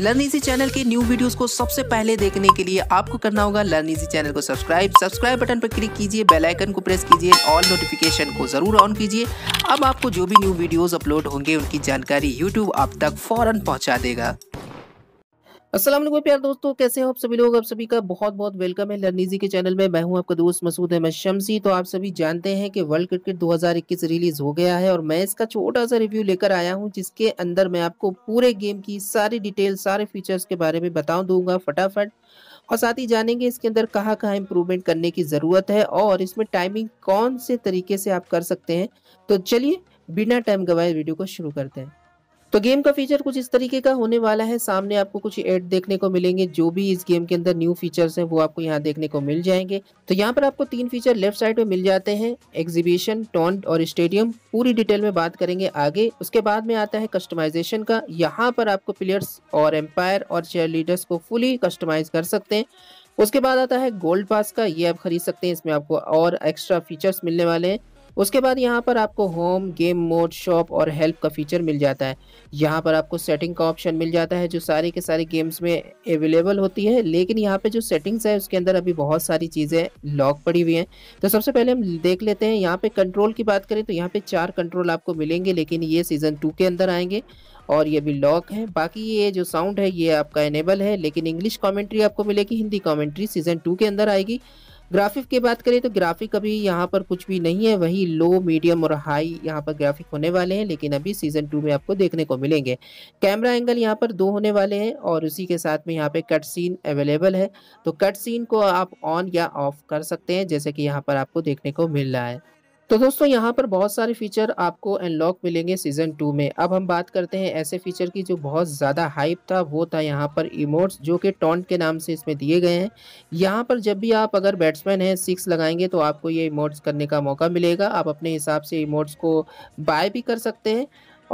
learn easy channel के new videos को सबसे पहले देखने के लिए आपको करना होगा लर्न इजी चैनल को सब्सक्राइब सब्सक्राइब बटन पर क्लिक कीजिए बेल आइकन को प्रेस कीजिए ऑल नोटिफिकेशन को जरूर ऑन कीजिए अब आपको जो भी न्यू वीडियोस अपलोड होंगे उनकी जानकारी यूट्यूब आप तक फौरन पहुंचा देगा असलम प्यार दोस्तों कैसे हो आप सभी लोग आप सभी का बहुत बहुत वेलकम है लर्नीजी के चैनल में मैं हूं आपका दोस्त मसूद अहमद शमसी तो आप सभी जानते हैं कि वर्ल्ड क्रिकेट 2021 रिलीज हो गया है और मैं इसका छोटा सा रिव्यू लेकर आया हूं जिसके अंदर मैं आपको पूरे गेम की सारी डिटेल सारे फीचर्स के बारे में बता दूंगा फटाफट और साथ ही जानेंगे इसके अंदर कहाँ कहाँ इम्प्रूवमेंट करने की ज़रूरत है और इसमें टाइमिंग कौन से तरीके से आप कर सकते हैं तो चलिए बिना टाइम गवाए वीडियो को शुरू करते हैं तो गेम का फीचर कुछ इस तरीके का होने वाला है सामने आपको कुछ एड देखने को मिलेंगे जो भी इस गेम के अंदर न्यू फीचर्स हैं वो आपको यहाँ देखने को मिल जाएंगे तो यहाँ पर आपको तीन फीचर लेफ्ट साइड में मिल जाते हैं एग्जीबिशन टॉन्ट और स्टेडियम पूरी डिटेल में बात करेंगे आगे उसके बाद में आता है कस्टमाइजेशन का यहाँ पर आपको प्लेयर्स और एम्पायर और चेयर लीडर्स को फुली कस्टमाइज कर सकते हैं उसके बाद आता है गोल्ड पास का ये आप खरीद सकते हैं इसमें आपको और एक्स्ट्रा फीचर्स मिलने वाले हैं उसके बाद यहाँ पर आपको होम गेम मोड शॉप और हेल्प का फीचर मिल जाता है यहाँ पर आपको सेटिंग का ऑप्शन मिल जाता है जो सारे के सारे गेम्स में अवेलेबल होती है लेकिन यहाँ पे जो सेटिंग्स है उसके अंदर अभी बहुत सारी चीज़ें लॉक पड़ी हुई हैं तो सबसे पहले हम देख लेते हैं यहाँ पे कंट्रोल की बात करें तो यहाँ पे चार कंट्रोल आपको मिलेंगे लेकिन ये सीज़न टू के अंदर आएंगे और ये भी लॉक है बाकी ये जो साउंड है ये आपका इनेबल है लेकिन इंग्लिश कॉमेंट्री आपको मिलेगी हिंदी कॉमेंट्री सीज़न टू के अंदर आएगी ग्राफिक की बात करें तो ग्राफिक अभी यहाँ पर कुछ भी नहीं है वही लो मीडियम और हाई यहाँ पर ग्राफिक होने वाले हैं लेकिन अभी सीजन टू में आपको देखने को मिलेंगे कैमरा एंगल यहाँ पर दो होने वाले हैं और उसी के साथ में यहाँ पे कट सीन अवेलेबल है तो कट सीन को आप ऑन या ऑफ कर सकते हैं जैसे कि यहाँ पर आपको देखने को मिल रहा है तो दोस्तों यहाँ पर बहुत सारे फीचर आपको अनलॉक मिलेंगे सीजन टू में अब हम बात करते हैं ऐसे फीचर की जो बहुत ज़्यादा हाइप था वो था यहाँ पर इमोट्स जो कि टॉन्ट के नाम से इसमें दिए गए हैं यहाँ पर जब भी आप अगर बैट्समैन हैं सिक्स लगाएंगे तो आपको ये इमोट्स करने का मौका मिलेगा आप अपने हिसाब से इमोट्स को बाय भी कर सकते हैं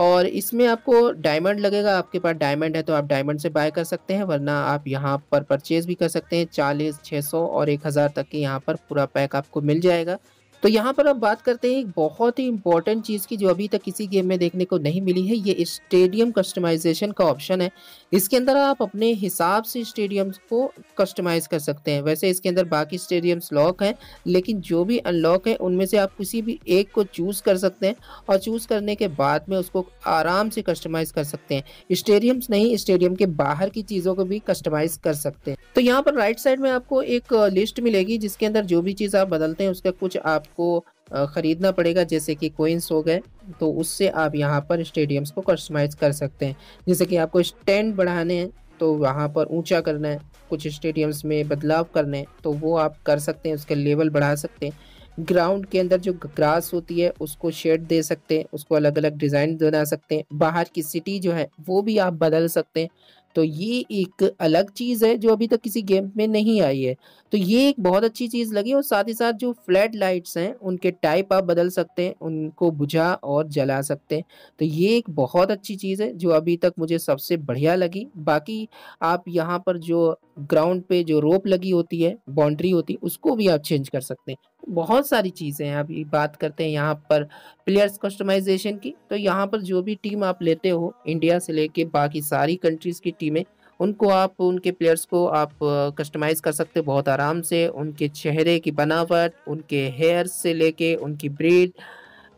और इसमें आपको डायमंड लगेगा आपके पास डायमंड है तो आप डायमंड से बाय कर सकते हैं वरना आप यहाँ पर परचेज़ भी कर सकते हैं चालीस छः सौ और एक हज़ार तक के यहाँ पर पूरा पैक आपको मिल जाएगा तो यहाँ पर हम बात करते हैं एक बहुत ही इंपॉर्टेंट चीज़ की जो अभी तक किसी गेम में देखने को नहीं मिली है ये स्टेडियम कस्टमाइजेशन का ऑप्शन है इसके अंदर आप अपने हिसाब से स्टेडियम को कस्टमाइज़ कर सकते हैं वैसे इसके अंदर बाकी स्टेडियम्स लॉक हैं लेकिन जो भी अनलॉक है उनमें से आप किसी भी एक को चूज़ कर सकते हैं और चूज़ करने के बाद में उसको आराम से कस्टमाइज़ कर सकते हैं स्टेडियम्स नहीं स्टेडियम के बाहर की चीज़ों को भी कस्टमाइज़ कर सकते हैं तो यहाँ पर राइट साइड में आपको एक लिस्ट मिलेगी जिसके अंदर जो भी चीज़ आप बदलते हैं उसका कुछ आप आपको ख़रीदना पड़ेगा जैसे कि कोइंस हो गए तो उससे आप यहाँ पर स्टेडियम्स को कस्टमाइज़ कर सकते हैं जैसे कि आपको स्टैंड बढ़ाने हैं तो वहाँ पर ऊंचा करना है कुछ स्टेडियम्स में बदलाव करने हैं तो वो आप कर सकते हैं उसके लेवल बढ़ा सकते हैं ग्राउंड के अंदर जो ग्रास होती है उसको शेड दे सकते हैं उसको अलग अलग डिज़ाइन बना सकते हैं बाहर की सिटी जो है वो भी आप बदल सकते हैं तो ये एक अलग चीज़ है जो अभी तक किसी गेम में नहीं आई है तो ये एक बहुत अच्छी चीज़ लगी और साथ ही साथ जो फ्लैट लाइट्स हैं उनके टाइप आप बदल सकते हैं उनको बुझा और जला सकते हैं तो ये एक बहुत अच्छी चीज़ है जो अभी तक मुझे सबसे बढ़िया लगी बाकी आप यहाँ पर जो ग्राउंड पे जो रोप लगी होती है बाउंड्री होती है उसको भी आप चेंज कर सकते हैं बहुत सारी चीज़ें हैं अभी बात करते हैं यहाँ पर प्लेयर्स कस्टमाइजेशन की तो यहाँ पर जो भी टीम आप लेते हो इंडिया से लेके बाकी सारी कंट्रीज़ की में उनको आप उनके प्लेयर्स को आप कस्टमाइज़ कर सकते हो बहुत आराम से उनके चेहरे की बनावट उनके हेयर से लेके उनकी ब्रीड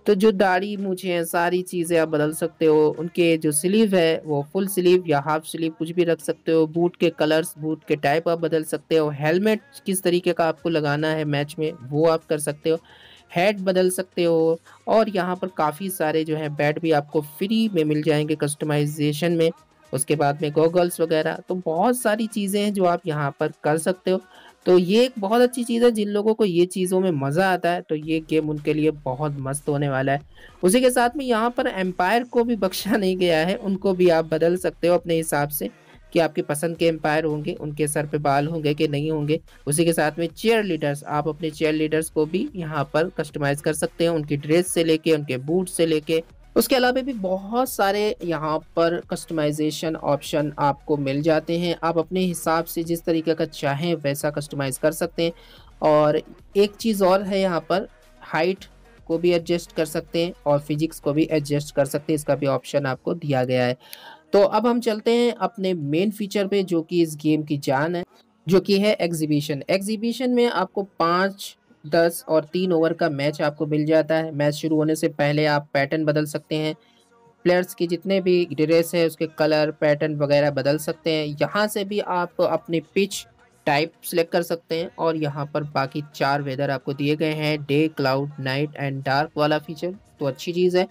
तो जो दाढ़ी मुझे हैं सारी चीज़ें आप बदल सकते हो उनके जो स्लीव है वो फुल स्लीव या हाफ स्लीव कुछ भी रख सकते हो बूट के कलर्स बूट के टाइप आप बदल सकते हो हेलमेट किस तरीके का आपको लगाना है मैच में वो आप कर सकते हो हेड बदल सकते हो और यहाँ पर काफ़ी सारे जो है बैट भी आपको फ्री में मिल जाएंगे कस्टमाइजेशन में उसके बाद में गॉगल्स वगैरह तो बहुत सारी चीज़ें हैं जो आप यहाँ पर कर सकते हो तो ये एक बहुत अच्छी चीज़ है जिन लोगों को ये चीज़ों में मज़ा आता है तो ये गेम उनके लिए बहुत मस्त होने वाला है उसी के साथ में यहाँ पर एम्पायर को भी बख्शा नहीं गया है उनको भी आप बदल सकते हो अपने हिसाब से कि आपकी पसंद के एम्पायर होंगे उनके सर पे बाल होंगे कि नहीं होंगे उसी के साथ में चेयर लीडर्स आप अपने चेयर लीडर्स को भी यहाँ पर कस्टमाइज़ कर सकते हैं उनकी ड्रेस से लेके उनके बूट से लेके उसके अलावा भी बहुत सारे यहाँ पर कस्टमाइजेशन ऑप्शन आपको मिल जाते हैं आप अपने हिसाब से जिस तरीके का चाहें वैसा कस्टमाइज़ कर सकते हैं और एक चीज़ और है यहाँ पर हाइट को भी एडजस्ट कर सकते हैं और फिजिक्स को भी एडजस्ट कर सकते हैं इसका भी ऑप्शन आपको दिया गया है तो अब हम चलते हैं अपने मेन फीचर पे जो कि इस गेम की जान है जो कि है एग्जीबिशन एग्जीबिशन में आपको पांच दस और तीन ओवर का मैच आपको मिल जाता है मैच शुरू होने से पहले आप पैटर्न बदल सकते हैं प्लेयर्स की जितने भी ड्रेस है उसके कलर पैटर्न वगैरह बदल सकते हैं यहाँ से भी आप अपने पिच टाइप सेलेक्ट कर सकते हैं और यहाँ पर बाकी चार वेदर आपको दिए गए हैं day cloud night and dark वाला फीचर तो अच्छी चीज़ है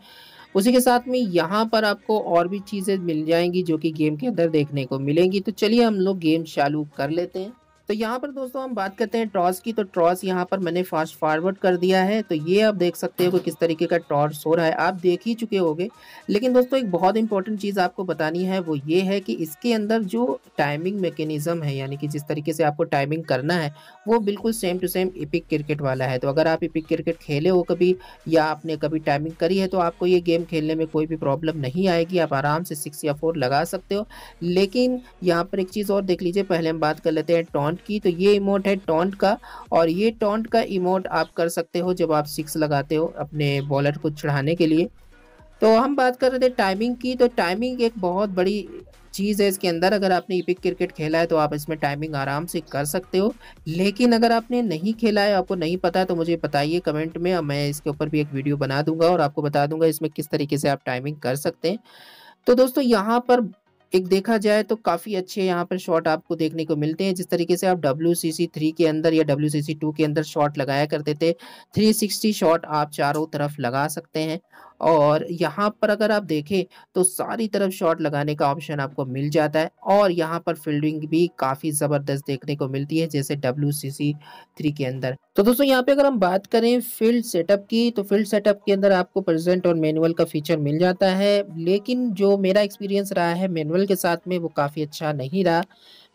उसी के साथ में यहाँ पर आपको और भी चीज़ें मिल जाएंगी जो कि गेम के अंदर देखने को मिलेंगी तो चलिए हम लोग गेम चालू कर लेते हैं तो यहाँ पर दोस्तों हम बात करते हैं टॉस की तो टॉस यहाँ पर मैंने फास्ट फॉरवर्ड कर दिया है तो ये आप देख सकते हो कि किस तरीके का टॉस हो रहा है आप देख ही चुके होंगे लेकिन दोस्तों एक बहुत इंपॉर्टेंट चीज़ आपको बतानी है वो ये है कि इसके अंदर जो टाइमिंग मैकेनिज़्म है यानी कि जिस तरीके से आपको टाइमिंग करना है वो बिल्कुल same to same epic cricket वाला है तो अगर आप इपिक क्रिकेट खेले हो कभी या आपने कभी टाइमिंग करी है तो आपको ये गेम खेलने में कोई भी प्रॉब्लम नहीं आएगी आप आराम से सिक्स या फोर लगा सकते हो लेकिन यहाँ पर एक चीज़ और देख लीजिए पहले हम बात कर लेते हैं टॉन टॉन्ट की तो ये इमोट है टॉन्ट का और ये टॉन्ट का इमोट आप कर सकते हो जब आप सिक्स लगाते हो अपने बॉलर को चढ़ाने के लिए तो हम बात कर रहे थे टाइमिंग की तो टाइमिंग एक बहुत बड़ी चीज़ है इसके अंदर अगर आपने इपिक क्रिकेट खेला है तो आप इसमें टाइमिंग आराम से कर सकते हो लेकिन अगर आपने नहीं खेला है आपको नहीं पता है तो मुझे बताइए कमेंट में मैं इसके ऊपर भी एक वीडियो बना दूंगा और आपको बता दूंगा इसमें किस तरीके से आप टाइमिंग कर सकते हैं तो दोस्तों यहाँ पर एक देखा जाए तो काफ़ी अच्छे यहाँ पर शॉट आपको देखने को मिलते हैं जिस तरीके से आप डब्ल्यू सी सी थ्री के अंदर या डब्ल्यू सी सी टू के अंदर शॉट लगाया करते थे थ्री सिक्सटी शॉट आप चारों तरफ लगा सकते हैं और यहाँ पर अगर आप देखें तो सारी तरफ शॉट लगाने का ऑप्शन आपको मिल जाता है और यहाँ पर फील्डिंग भी काफ़ी ज़बरदस्त देखने को मिलती है जैसे डब्ल्यू थ्री के अंदर तो दोस्तों यहाँ पे अगर हम बात करें फील्ड सेटअप की तो फील्ड सेटअप के अंदर आपको प्रेजेंट और मैनुअल का फीचर मिल जाता है लेकिन जो मेरा एक्सपीरियंस रहा है मैनुअल के साथ में वो काफ़ी अच्छा नहीं रहा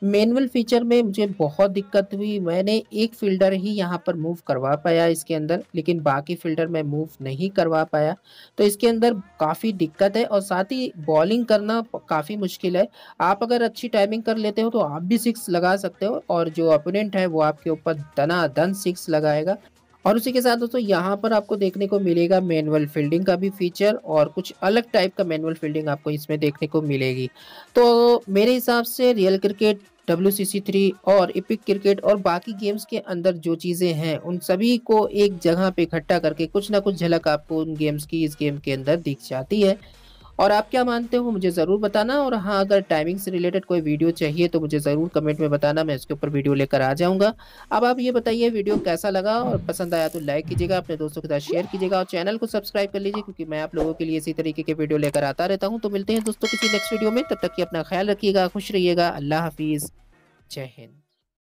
मैनुअल फीचर में मुझे बहुत दिक्कत हुई मैंने एक फ़िल्डर ही यहाँ पर मूव करवा पाया इसके अंदर लेकिन बाकी फ़िल्डर मैं मूव नहीं करवा पाया तो इसके अंदर काफ़ी दिक्कत है और साथ ही बॉलिंग करना काफ़ी मुश्किल है आप अगर अच्छी टाइमिंग कर लेते हो तो आप भी सिक्स लगा सकते हो और जो अपोनेंट है वो आपके ऊपर दना दन सिक्स लगाएगा और उसी के साथ दोस्तों यहाँ पर आपको देखने को मिलेगा मैनुअल फील्डिंग का भी फीचर और कुछ अलग टाइप का मैनुअल फील्डिंग आपको इसमें देखने को मिलेगी तो मेरे हिसाब से real cricket W C C three और इपिक क्रिकेट और बाकी गेम्स के अंदर जो चीज़ें हैं उन सभी को एक जगह पे इकट्ठा करके कुछ ना कुछ झलक आपको उन गेम्स की इस गेम के अंदर दिख जाती है और आप क्या मानते हो मुझे ज़रूर बताना और हाँ अगर टाइमिंग से रिलेटेड कोई वीडियो चाहिए तो मुझे ज़रूर कमेंट में बताना मैं इसके ऊपर वीडियो लेकर आ जाऊँगा अब आप ये बताइए वीडियो कैसा लगा और पसंद आया तो लाइक कीजिएगा अपने दोस्तों के साथ शेयर कीजिएगा और चैनल को सब्सक्राइब कर लीजिए क्योंकि मैं आप लोगों के लिए इसी तरीके के वीडियो लेकर आता रहता हूँ तो मिलते हैं दोस्तों किसी नेक्स्ट वीडियो में तब तक कि अपना ख्याल रखिएगा खुश रहिएगा अल्लाह हाफिज़ जय हिंद